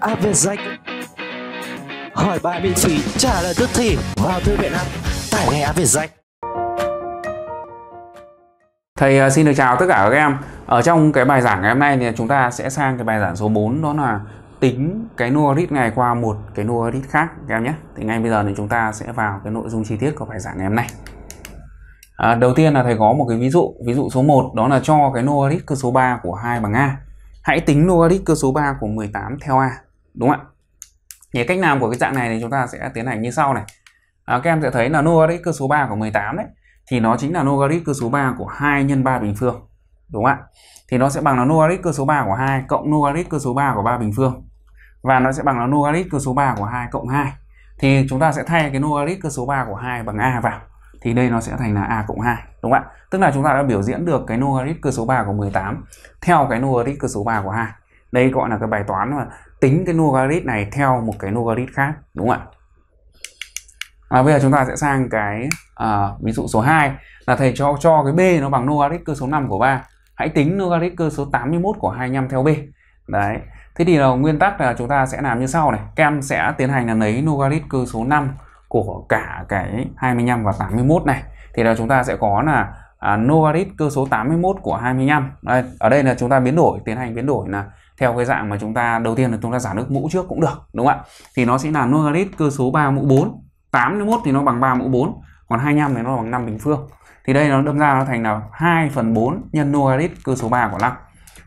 áp à, về danh hỏi bài miễn phí trả lời tức thì vào thư viện app tải ngay áp việt danh Thầy à, xin được chào tất cả các em Ở trong cái bài giảng ngày hôm nay thì chúng ta sẽ sang cái bài giảng số 4 đó là tính cái logarit này qua một cái logarit khác các em nhé Thì ngay bây giờ thì chúng ta sẽ vào cái nội dung chi tiết của bài giảng ngày hôm nay à, Đầu tiên là thầy có một cái ví dụ Ví dụ số 1 đó là cho cái logarit cơ số 3 của hai bằng A hãy tính logarit cơ số 3 của 18 theo a đúng không ạ thì cách làm của cái dạng này thì chúng ta sẽ tiến hành như sau này à, các em sẽ thấy là logarit cơ số 3 của 18 đấy thì nó chính là logarit cơ số 3 của 2 nhân 3 bình phương đúng không ạ thì nó sẽ bằng là logarit cơ số 3 của 2 cộng logarit cơ số 3 của 3 bình phương và nó sẽ bằng là logarit cơ số 3 của 2 cộng 2 thì chúng ta sẽ thay cái logarit cơ số 3 của 2 bằng a vào thì đây nó sẽ thành là a cộng 2 đúng không ạ? Tức là chúng ta đã biểu diễn được cái logarit cơ số 3 của 18 theo cái logarit cơ số 3 của 2. Đây gọi là cái bài toán mà tính cái logarit này theo một cái logarit khác đúng không ạ? À, bây giờ chúng ta sẽ sang cái à, ví dụ số 2 là thầy cho cho cái b nó bằng logarit cơ số 5 của 3. Hãy tính logarit cơ số 81 của 25 theo b. Đấy. Thế thì là nguyên tắc là chúng ta sẽ làm như sau này. Kem sẽ tiến hành là lấy logarit cơ số 5 của cả cái 25 và 81 này thì là chúng ta sẽ có là à, Novaris cơ số 81 của 25 đây, ở đây là chúng ta biến đổi tiến hành biến đổi là theo cái dạng mà chúng ta đầu tiên là chúng ta giả nước mũ trước cũng được đúng không ạ thì nó sẽ là Novaris cơ số 3 mũ 4 81 thì nó bằng 3 mũ 4 còn 25 thì nó bằng 5 bình phương thì đây nó đâm ra nó thành là 2 phần 4 nhân Novaris cơ số 3 của 5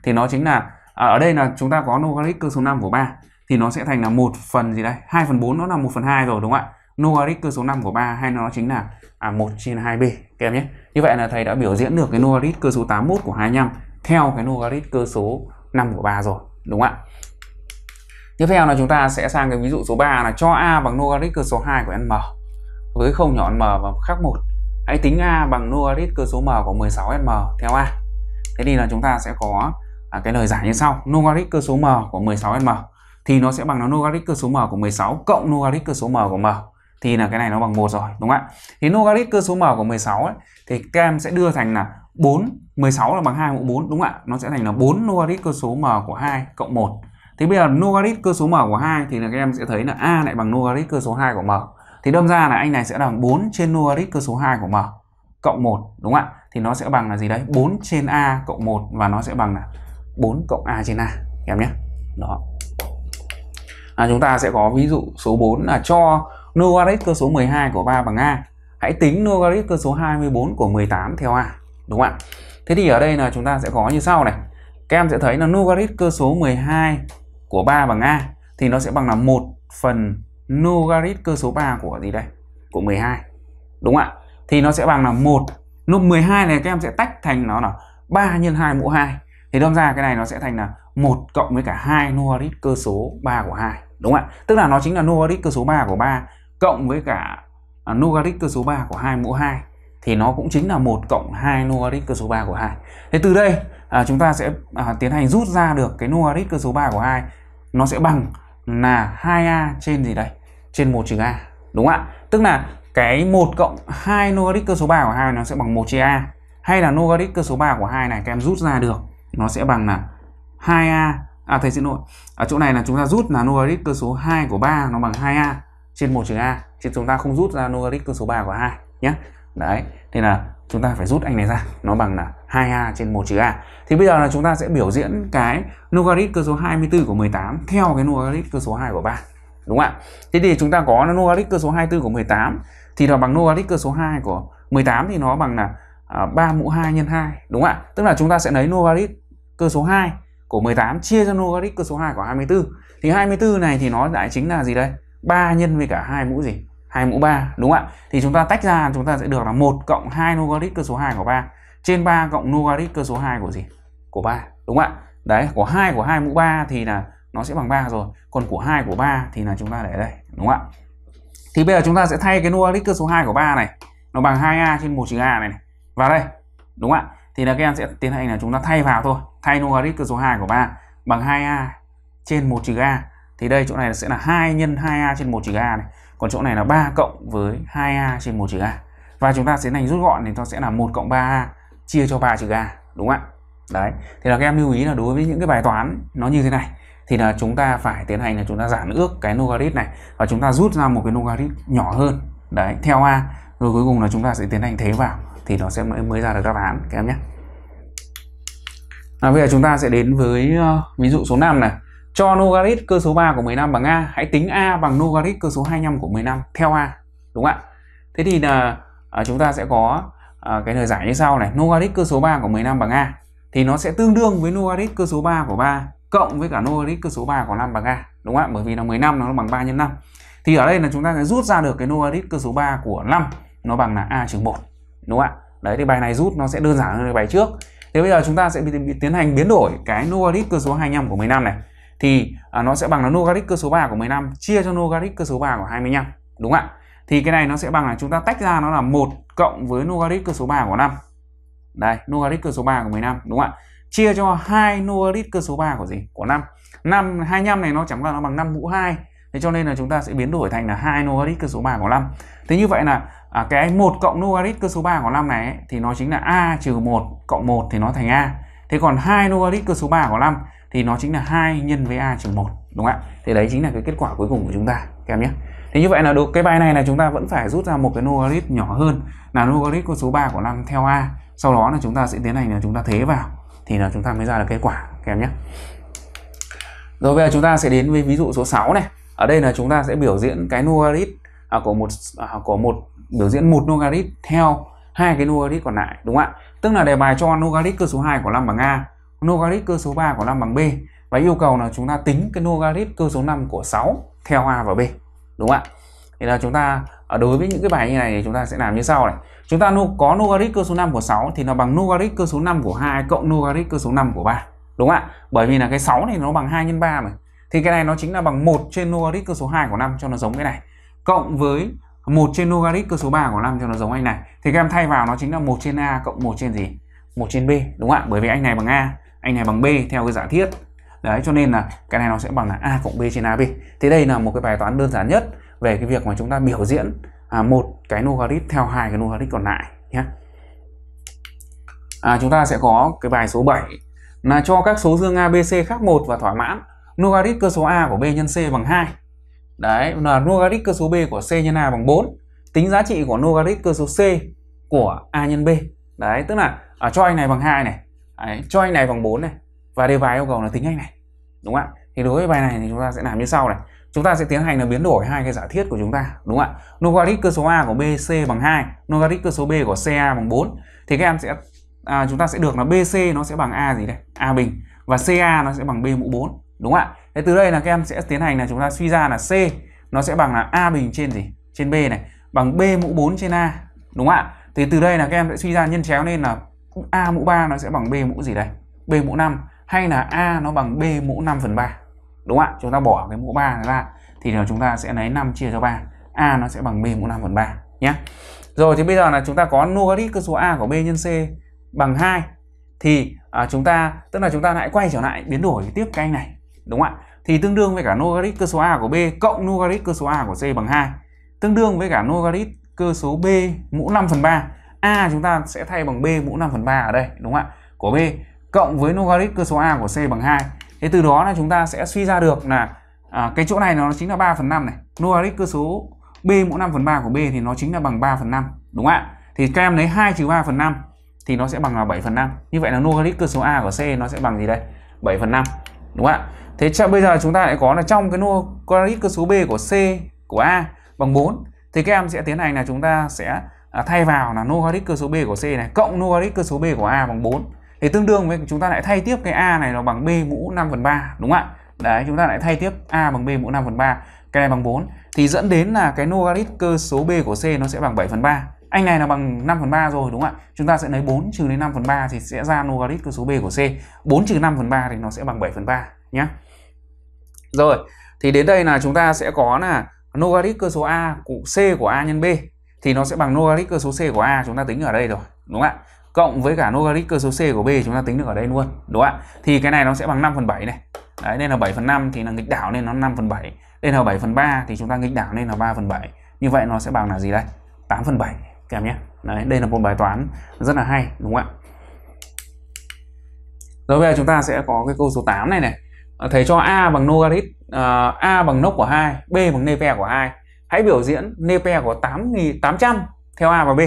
thì nó chính là à, ở đây là chúng ta có Novaris cơ số 5 của 3 thì nó sẽ thành là 1 phần gì đây 2 phần 4 nó là 1 phần 2 rồi đúng không ạ logarit cơ số 5 của 3 hay nó chính là à, 1 trên 2b các em nhé. Như vậy là thầy đã biểu diễn được cái logarit cơ số 81 của 25 theo cái logarit cơ số 5 của 3 rồi, đúng không ạ? Tiếp theo là chúng ta sẽ sang cái ví dụ số 3 là cho a bằng logarit cơ số 2 của n m với không nhỏ n m và khác 1. Hãy tính a bằng logarit cơ số m của 16 n m theo a. Thế thì là chúng ta sẽ có à, cái lời giải như sau. Logarit cơ số m của 16 n m thì nó sẽ bằng nó logarit cơ số m của 16 cộng logarit cơ số m của m thì là cái này nó bằng một rồi đúng không ạ thì logarit cơ số m của 16 ấy, thì các em sẽ đưa thành là 4 16 là bằng 2 mũ 4 đúng không ạ nó sẽ thành là 4 logarit cơ số m của 2 cộng 1 thì bây giờ logarit cơ số m của 2 thì là các em sẽ thấy là a lại bằng logarit cơ số 2 của m thì đâm ra là anh này sẽ bằng 4 trên logarit cơ số 2 của m cộng 1 đúng không ạ thì nó sẽ bằng là gì đấy 4 trên a cộng 1 và nó sẽ bằng là 4 cộng a trên a em nhé đó à, chúng ta sẽ có ví dụ số 4 là cho Logarit cơ số 12 của 3 bằng A Hãy tính logarit cơ số 24 của 18 theo A Đúng không ạ? Thế thì ở đây là chúng ta sẽ có như sau này Các em sẽ thấy là logarit cơ số 12 của 3 bằng A Thì nó sẽ bằng là 1 phần logarit cơ số 3 của gì đây? Của 12 Đúng không ạ? Thì nó sẽ bằng là 1 Lúc 12 này các em sẽ tách thành nó là 3 x 2 mũ 2 Thì đâm ra cái này nó sẽ thành là 1 cộng với cả 2 logarit cơ số 3 của 2 Đúng không ạ? Tức là nó chính là logarit cơ số 3 của 3 cộng với cả à, nogaric cơ số 3 của 2 mũ 2 thì nó cũng chính là 1 cộng 2 nogaric cơ số 3 của 2. Thế từ đây à, chúng ta sẽ à, tiến hành rút ra được cái nogaric cơ số 3 của 2 nó sẽ bằng là 2a trên gì đây? Trên 1 trừ a. Đúng không ạ? Tức là cái 1 cộng 2 nogaric cơ số 3 của 2 nó sẽ bằng 1 chia a. Hay là nogaric cơ số 3 của 2 này các em rút ra được nó sẽ bằng là 2a à thầy xin lỗi. Ở chỗ này là chúng ta rút là nogaric cơ số 2 của 3 nó bằng 2a trên 1 trừ a chứ chúng ta không rút ra logarit cơ số 3 của 2 nhé đấy thế là chúng ta phải rút anh này ra nó bằng là 2a trên 1 trừ a thì bây giờ là chúng ta sẽ biểu diễn cái logarit cơ số 24 của 18 theo cái logarit cơ số 2 của 3 đúng không ạ thế thì chúng ta có logarit cơ số 24 của 18 thì nó bằng logarit cơ số 2 của 18 thì nó bằng là à, 3 mũ 2 nhân 2 đúng không ạ tức là chúng ta sẽ lấy logarit cơ số 2 của 18 chia cho logarit cơ số 2 của 24 thì 24 này thì nó lại chính là gì đây 3 nhân với cả hai mũ gì hai mũ 3 đúng ạ thì chúng ta tách ra chúng ta sẽ được là 1 cộng 2 logarit cơ số 2 của 3 trên 3 cộng logarit cơ số 2 của gì của 3 đúng ạ đấy của 2 của 2 mũ 3 thì là nó sẽ bằng 3 rồi còn của 2 của 3 thì là chúng ta để đây đúng ạ thì bây giờ chúng ta sẽ thay cái logarit cơ số 2 của 3 này nó bằng 2a trên 1 trừ a này, này vào đây đúng ạ thì là các em sẽ tiến hành là chúng ta thay vào thôi thay logarit cơ số 2 của 3 bằng 2a trên 1 trừ a thì đây chỗ này sẽ là 2 nhân 2a trên 1 trừ a này còn chỗ này là 3 cộng với 2a trên 1 trừ a và chúng ta sẽ hành rút gọn thì nó sẽ là 1 cộng 3a chia cho 3 trừ a đúng không ạ đấy thì là các em lưu ý là đối với những cái bài toán nó như thế này thì là chúng ta phải tiến hành là chúng ta giản ước cái logarit này và chúng ta rút ra một cái logarit nhỏ hơn đấy theo a rồi cuối cùng là chúng ta sẽ tiến hành thế vào thì nó sẽ mới, mới ra được đáp án các em nhé à, bây giờ chúng ta sẽ đến với uh, ví dụ số 5 này cho logarit cơ số 3 của 15 bằng A, hãy tính A bằng logarit cơ số 25 của 15 theo A. Đúng không ạ? Thế thì là à, chúng ta sẽ có à, cái lời giải như sau này. logarit cơ số 3 của 15 bằng A thì nó sẽ tương đương với logarit cơ số 3 của 3 cộng với cả logarit cơ số 3 của 5 bằng A. Đúng không ạ? Bởi vì là 15 nó bằng 3 nhân 5. Thì ở đây là chúng ta sẽ rút ra được cái logarit cơ số 3 của 5 nó bằng là A trừ 1. Đúng không ạ? Đấy thì bài này rút nó sẽ đơn giản hơn bài trước. Thế bây giờ chúng ta sẽ tiến hành biến đổi cái logarit cơ số 25 của 15 này thì à, nó sẽ bằng là logarit cơ số 3 của 15 chia cho logarit cơ số 3 của 25 đúng ạ thì cái này nó sẽ bằng là chúng ta tách ra nó là một cộng với logarit cơ số 3 của 5 đây logarit cơ số 3 của 15 đúng ạ chia cho hai logarit cơ số 3 của gì của 5 5 25 này nó chẳng qua nó bằng 5 mũ 2 Thế cho nên là chúng ta sẽ biến đổi thành là hai logarit cơ số 3 của 5. Thế như vậy là à, cái 1 cộng logarit cơ số 3 của 5 này ấy, thì nó chính là a trừ 1 cộng 1 thì nó thành a. Thế còn hai logarit cơ số 3 của 5 thì nó chính là 2 nhân với a trừ 1 đúng không ạ? Thì đấy chính là cái kết quả cuối cùng của chúng ta các em nhé. Thế như vậy là được. cái bài này là chúng ta vẫn phải rút ra một cái logarit nhỏ hơn là logarit của số 3 của 5 theo a. Sau đó là chúng ta sẽ tiến hành là chúng ta thế vào thì là chúng ta mới ra được kết quả các em nhé. Rồi bây giờ chúng ta sẽ đến với ví dụ số 6 này. Ở đây là chúng ta sẽ biểu diễn cái logarit à, của một à, của một biểu diễn một logarit theo hai cái logarit còn lại đúng không ạ? Tức là đề bài cho logarit cơ số 2 của 5 bằng a logarit cơ số 3 của 5 bằng b và yêu cầu là chúng ta tính cái logarit cơ số 5 của 6 theo a và b đúng không ạ thì là chúng ta à, đối với những cái bài như này thì chúng ta sẽ làm như sau này chúng ta có logarit cơ số 5 của 6 thì nó bằng logarit cơ số 5 của 2 cộng logarit cơ số 5 của 3 đúng không ạ bởi vì là cái 6 này nó bằng 2 nhân 3 mà thì cái này nó chính là bằng 1 trên logarit cơ số 2 của 5 cho nó giống cái này cộng với 1 trên logarit cơ số 3 của 5 cho nó giống anh này thì các em thay vào nó chính là 1 trên a cộng 1 trên gì 1 trên b đúng không ạ bởi vì anh này bằng a anh này bằng b theo cái giả thiết đấy cho nên là cái này nó sẽ bằng là a cộng b trên ab thế đây là một cái bài toán đơn giản nhất về cái việc mà chúng ta biểu diễn à, một cái logarit theo hai cái logarit còn lại nhé à, chúng ta sẽ có cái bài số 7 là cho các số dương abc khác một và thỏa mãn logarit cơ số a của b nhân c bằng 2 đấy là logarit cơ số b của c nhân a bằng 4 tính giá trị của logarit cơ số c của a nhân b đấy tức là à, cho anh này bằng hai này Đấy, cho anh này bằng 4 này và đề bài yêu cầu là tính anh này đúng không ạ thì đối với bài này thì chúng ta sẽ làm như sau này chúng ta sẽ tiến hành là biến đổi hai cái giả thiết của chúng ta đúng không ạ logarit cơ số a của bc bằng 2 logarit cơ số b của ca bằng 4 thì các em sẽ à, chúng ta sẽ được là bc nó sẽ bằng a gì đây a bình và ca nó sẽ bằng b mũ 4 đúng không ạ thế từ đây là các em sẽ tiến hành là chúng ta suy ra là c nó sẽ bằng là a bình trên gì trên b này bằng b mũ 4 trên a đúng không ạ thì từ đây là các em sẽ suy ra nhân chéo nên là A mũ 3 nó sẽ bằng B mũ gì đây? B mũ 5 hay là A nó bằng B mũ 5 phần 3. Đúng không ạ? Chúng ta bỏ cái mũ 3 ra thì chúng ta sẽ lấy 5 chia cho 3. A nó sẽ bằng B mũ 5 phần 3 nhé. Rồi thì bây giờ là chúng ta có logarit cơ số A của B nhân C bằng 2 thì à, chúng ta tức là chúng ta lại quay trở lại biến đổi tiếp cái anh này đúng không ạ? Thì tương đương với cả logarit cơ số A của B cộng logarit cơ số A của C bằng 2 tương đương với cả logarit cơ số B mũ 5 phần 3 A chúng ta sẽ thay bằng B mũ 5 phần 3 ở đây đúng không ạ của B cộng với logarit cơ số A của C bằng 2 thế từ đó là chúng ta sẽ suy ra được là à, cái chỗ này nó chính là 3 phần 5 này logarit cơ số B mũ 5 phần 3 của B thì nó chính là bằng 3 phần 5 đúng không ạ thì các em lấy 2 trừ 3 phần 5 thì nó sẽ bằng là 7 phần 5 như vậy là logarit cơ số A của C nó sẽ bằng gì đây 7 phần 5 đúng không ạ thế cho bây giờ chúng ta lại có là trong cái logarit cơ số B của C của A bằng 4 thì các em sẽ tiến hành là chúng ta sẽ à, thay vào là logarit cơ số b của c này cộng logarit cơ số b của a bằng 4 thì tương đương với chúng ta lại thay tiếp cái a này nó bằng b mũ 5 phần 3 đúng không ạ đấy chúng ta lại thay tiếp a bằng b mũ 5 phần 3 cái này bằng 4 thì dẫn đến là cái logarit cơ số b của c nó sẽ bằng 7 phần 3 anh này là bằng 5 phần 3 rồi đúng không ạ chúng ta sẽ lấy 4 trừ lấy 5 phần 3 thì sẽ ra logarit cơ số b của c 4 trừ 5 phần 3 thì nó sẽ bằng 7 phần 3 nhé rồi thì đến đây là chúng ta sẽ có là logarit cơ số a của c của a nhân b thì nó sẽ bằng logarit cơ số c của a chúng ta tính ở đây rồi đúng không ạ cộng với cả logarit cơ số c của b chúng ta tính được ở đây luôn đúng ạ thì cái này nó sẽ bằng 5 phần bảy này đấy nên là 7 phần năm thì là nghịch đảo nên nó 5 phần bảy nên là 7 phần ba thì chúng ta nghịch đảo nên là 3 phần bảy như vậy nó sẽ bằng là gì đây 8 phần bảy kèm nhé đấy đây là một bài toán rất là hay đúng không ạ rồi bây giờ chúng ta sẽ có cái câu số 8 này này thầy cho a bằng logarit uh, à, a bằng nốc của 2 b bằng neve của 2 hãy biểu diễn nepe có 8.800 theo A và B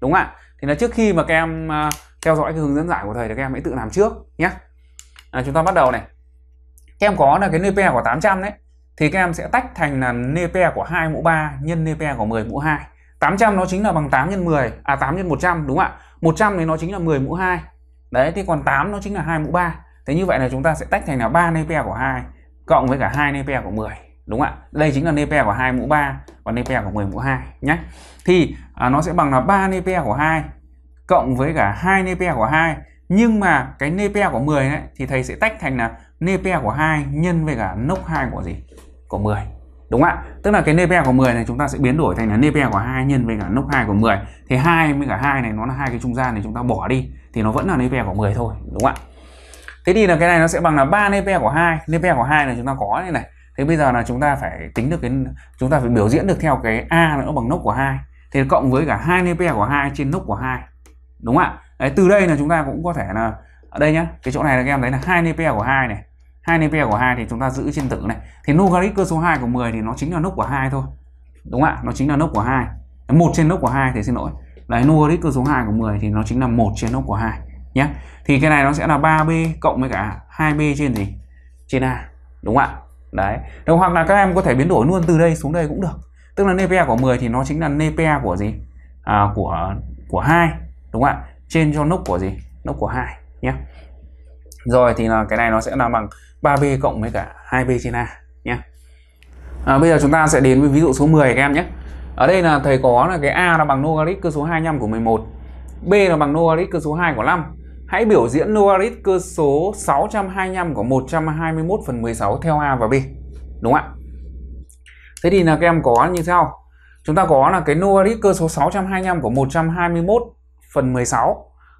đúng không ạ thì là trước khi mà các em à, theo dõi cái hướng dẫn giải của thầy thì các em hãy tự làm trước nhé à, chúng ta bắt đầu này các em có là cái nepe của 800 đấy thì các em sẽ tách thành là nepe của 2 mũ 3 nhân nepe của 10 mũ 2 800 nó chính là bằng 8 nhân 10 à 8 nhân 100 đúng không ạ 100 thì nó chính là 10 mũ 2 đấy thì còn 8 nó chính là 2 mũ 3 thế như vậy là chúng ta sẽ tách thành là 3 nepe của 2 cộng với cả 2 nepe của 10 đúng ạ đây chính là np của hai mũ 3 và np của 10 mũ 2 nhé thì à, nó sẽ bằng là 3 np của 2 cộng với cả hai np của 2 nhưng mà cái np của 10 ấy, thì thầy sẽ tách thành là np của 2 nhân với cả nốc 2 của gì của 10 đúng ạ tức là cái np của 10 này chúng ta sẽ biến đổi thành là np của 2 nhân với cả nốc 2 của 10 thì 2 với cả 2 này nó là hai cái trung gian này chúng ta bỏ đi thì nó vẫn là np của 10 thôi đúng ạ thế thì là cái này nó sẽ bằng là 3 np của 2 np của 2 này chúng ta có đây này thế bây giờ là chúng ta phải tính được cái chúng ta phải biểu diễn được theo cái a nữa bằng nốc của hai thì cộng với cả hai nê của hai trên nốc của hai đúng không ạ từ đây là chúng ta cũng có thể là ở đây nhá cái chỗ này là các em thấy là hai nê của hai này hai nê của hai thì chúng ta giữ trên tử này thì logarit cơ số 2 của 10 thì nó chính là nốc của hai thôi đúng không ạ nó chính là nốc của hai một trên nốc của hai thì xin lỗi đấy logarit cơ số 2 của 10 thì nó chính là một trên nốc của hai nhé thì cái này nó sẽ là 3b cộng với cả 2b trên gì trên a đúng không ạ đấy Đồng hoặc là các em có thể biến đổi luôn từ đây xuống đây cũng được tức là nepe của 10 thì nó chính là nepe của gì à, của của hai đúng không ạ trên cho nốc của gì nốc của hai nhé rồi thì là cái này nó sẽ là bằng 3b cộng với cả 2b trên a nhé à, bây giờ chúng ta sẽ đến với ví dụ số 10 các em nhé ở đây là thầy có là cái a là bằng nogaric cơ số 25 của 11 b là bằng nogaric cơ số 2 của 5 Hãy biểu diễn Novarit cơ số 625 của 121 phần 16 theo A và B. Đúng ạ? Thế thì là các em có như sau. Chúng ta có là cái Novarit cơ số 625 của 121 phần 16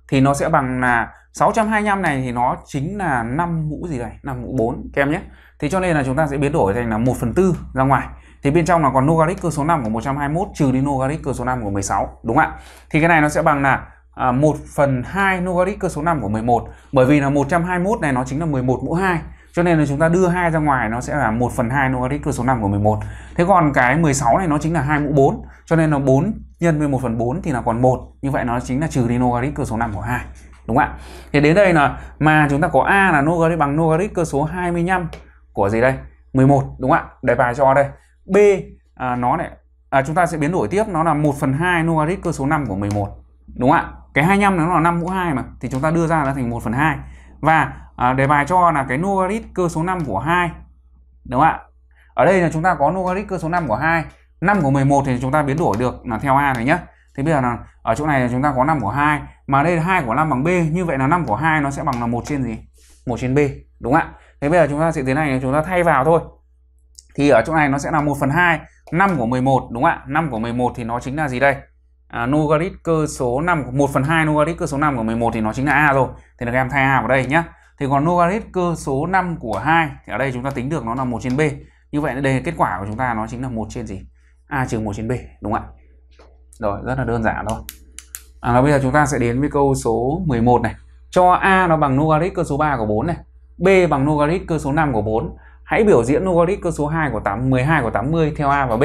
thì nó sẽ bằng là 625 này thì nó chính là 5 mũ gì này 5 mũ 4 các em nhé Thế cho nên là chúng ta sẽ biến đổi thành là 1 phần 4 ra ngoài Thì bên trong là còn Nogaric cơ số 5 của 121 trừ đi Nogaric cơ số 5 của 16 Đúng ạ Thì cái này nó sẽ bằng là à, 1 phần 2 logarit cơ số 5 của 11 bởi vì là 121 này nó chính là 11 mũ 2 cho nên là chúng ta đưa 2 ra ngoài nó sẽ là 1 phần 2 logarit cơ số 5 của 11 thế còn cái 16 này nó chính là 2 mũ 4 cho nên là 4 nhân với 1 phần 4 thì là còn 1 như vậy nó chính là trừ đi logarit cơ số 5 của 2 đúng ạ thì đến đây là mà chúng ta có A là logarit bằng logarit cơ số 25 của gì đây 11 đúng ạ đề bài cho đây B à, nó này à, chúng ta sẽ biến đổi tiếp nó là 1 phần 2 logarit cơ số 5 của 11 đúng không ạ cái 25 nó là 5 mũ 2 mà thì chúng ta đưa ra là thành 1 phần 2 và à, đề bài cho là cái logarit cơ số 5 của 2 đúng không ạ ở đây là chúng ta có logarit cơ số 5 của 2 5 của 11 thì chúng ta biến đổi được là theo A này nhé thì bây giờ là ở chỗ này là chúng ta có 5 của 2 mà đây là 2 của 5 bằng B như vậy là 5 của 2 nó sẽ bằng là 1 trên gì 1 trên B đúng không ạ thế bây giờ chúng ta sẽ thế này chúng ta thay vào thôi thì ở chỗ này nó sẽ là 1 phần 2 5 của 11 đúng không ạ 5 của 11 thì nó chính là gì đây logarit à, cơ số 5 1 phần 2 logarit cơ số 5 của 11 thì nó chính là A rồi thì các em thay A vào đây nhé thì còn logarit cơ số 5 của 2 thì ở đây chúng ta tính được nó là 1 trên B như vậy đây kết quả của chúng ta nó chính là 1 trên gì A trừ 1 trên B đúng không ạ rồi rất là đơn giản thôi à, bây giờ chúng ta sẽ đến với câu số 11 này cho A nó bằng logarit cơ số 3 của 4 này B bằng logarit cơ số 5 của 4 hãy biểu diễn logarit cơ số 2 của 8 12 của 80 theo A và B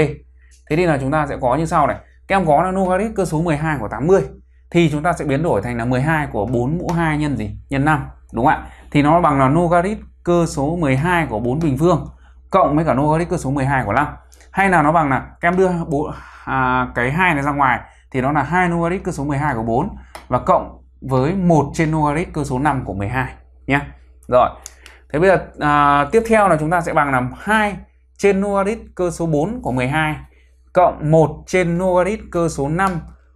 thế thì là chúng ta sẽ có như sau này các em có là logarit cơ số 12 của 80 thì chúng ta sẽ biến đổi thành là 12 của 4 mũ 2 nhân gì? Nhân 5, đúng không ạ? Thì nó bằng là logarit cơ số 12 của 4 bình phương cộng với cả logarit cơ số 12 của 5. Hay là nó bằng là các em đưa 4 à, cái 2 này ra ngoài thì nó là 2 logarit cơ số 12 của 4 và cộng với 1 trên logarit cơ số 5 của 12 nhé. Rồi. Thế bây giờ à, tiếp theo là chúng ta sẽ bằng là 2 trên logarit cơ số 4 của 12 cộng 1 trên logarit cơ số 5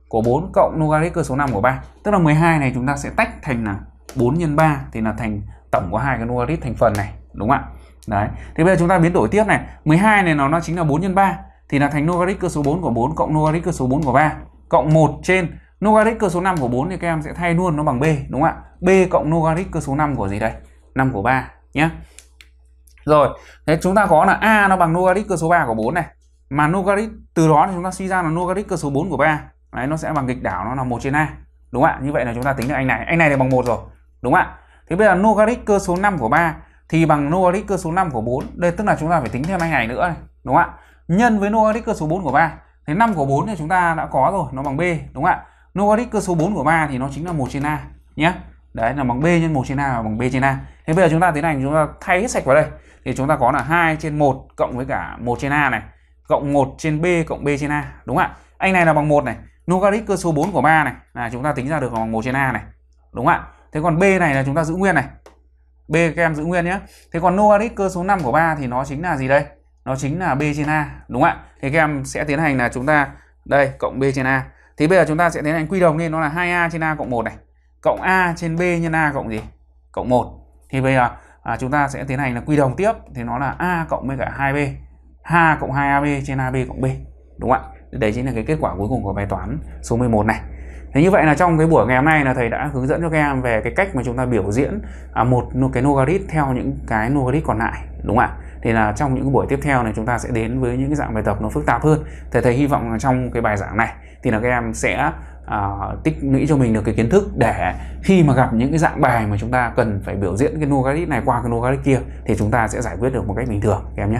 của 4 cộng logarit cơ số 5 của 3. Tức là 12 này chúng ta sẽ tách thành là 4 nhân 3 thì là thành tổng của hai cái logarit thành phần này, đúng không ạ? Đấy. Thì bây giờ chúng ta biến đổi tiếp này, 12 này nó nó chính là 4 nhân 3 thì là thành logarit cơ số 4 của 4 cộng logarit cơ số 4 của 3 cộng 1 trên logarit cơ số 5 của 4 thì các em sẽ thay luôn nó bằng b, đúng không ạ? b cộng logarit cơ số 5 của gì đây? 5 của 3 nhé. Rồi, thế chúng ta có là a nó bằng logarit cơ số 3 của 4 này, mà logarit từ đó thì chúng ta suy ra là logarit cơ số 4 của 3 đấy nó sẽ bằng nghịch đảo nó là một trên a đúng ạ như vậy là chúng ta tính được anh này anh này là bằng một rồi đúng ạ thế bây giờ logarit cơ số 5 của 3 thì bằng logarit cơ số 5 của 4 đây tức là chúng ta phải tính thêm anh này nữa này. đúng ạ nhân với logarit cơ số 4 của 3 thế 5 của 4 thì chúng ta đã có rồi nó bằng B đúng ạ logarit cơ số 4 của 3 thì nó chính là một trên A nhé đấy là bằng B nhân một trên A và bằng B trên A thế bây giờ chúng ta tiến hành chúng ta thay hết sạch vào đây thì chúng ta có là 2 trên 1 cộng với cả 1 trên A này cộng 1 trên b cộng b trên a đúng không ạ anh này là bằng một này nogaric cơ số 4 của 3 này là chúng ta tính ra được bằng 1 trên a này đúng không ạ thế còn b này là chúng ta giữ nguyên này b các em giữ nguyên nhé thế còn nogaric cơ số 5 của 3 thì nó chính là gì đây nó chính là b trên a đúng không ạ thế các em sẽ tiến hành là chúng ta đây cộng b trên a thì bây giờ chúng ta sẽ tiến hành quy đồng lên nó là 2a trên a cộng 1 này cộng a trên b nhân a cộng gì cộng 1 thì bây giờ à, chúng ta sẽ tiến hành là quy đồng tiếp thì nó là a cộng với cả 2b 2 cộng 2AB trên AB cộng B đúng không ạ? Đấy chính là cái kết quả cuối cùng của bài toán số 11 này. Thế như vậy là trong cái buổi ngày hôm nay là thầy đã hướng dẫn cho các em về cái cách mà chúng ta biểu diễn à, một cái logarit theo những cái logarit còn lại đúng không ạ? Thì là trong những buổi tiếp theo này chúng ta sẽ đến với những cái dạng bài tập nó phức tạp hơn. Thầy thầy hy vọng là trong cái bài giảng này thì là các em sẽ uh, tích lũy cho mình được cái kiến thức để khi mà gặp những cái dạng bài mà chúng ta cần phải biểu diễn cái logarit này qua cái logarit kia thì chúng ta sẽ giải quyết được một cách bình thường các em nhé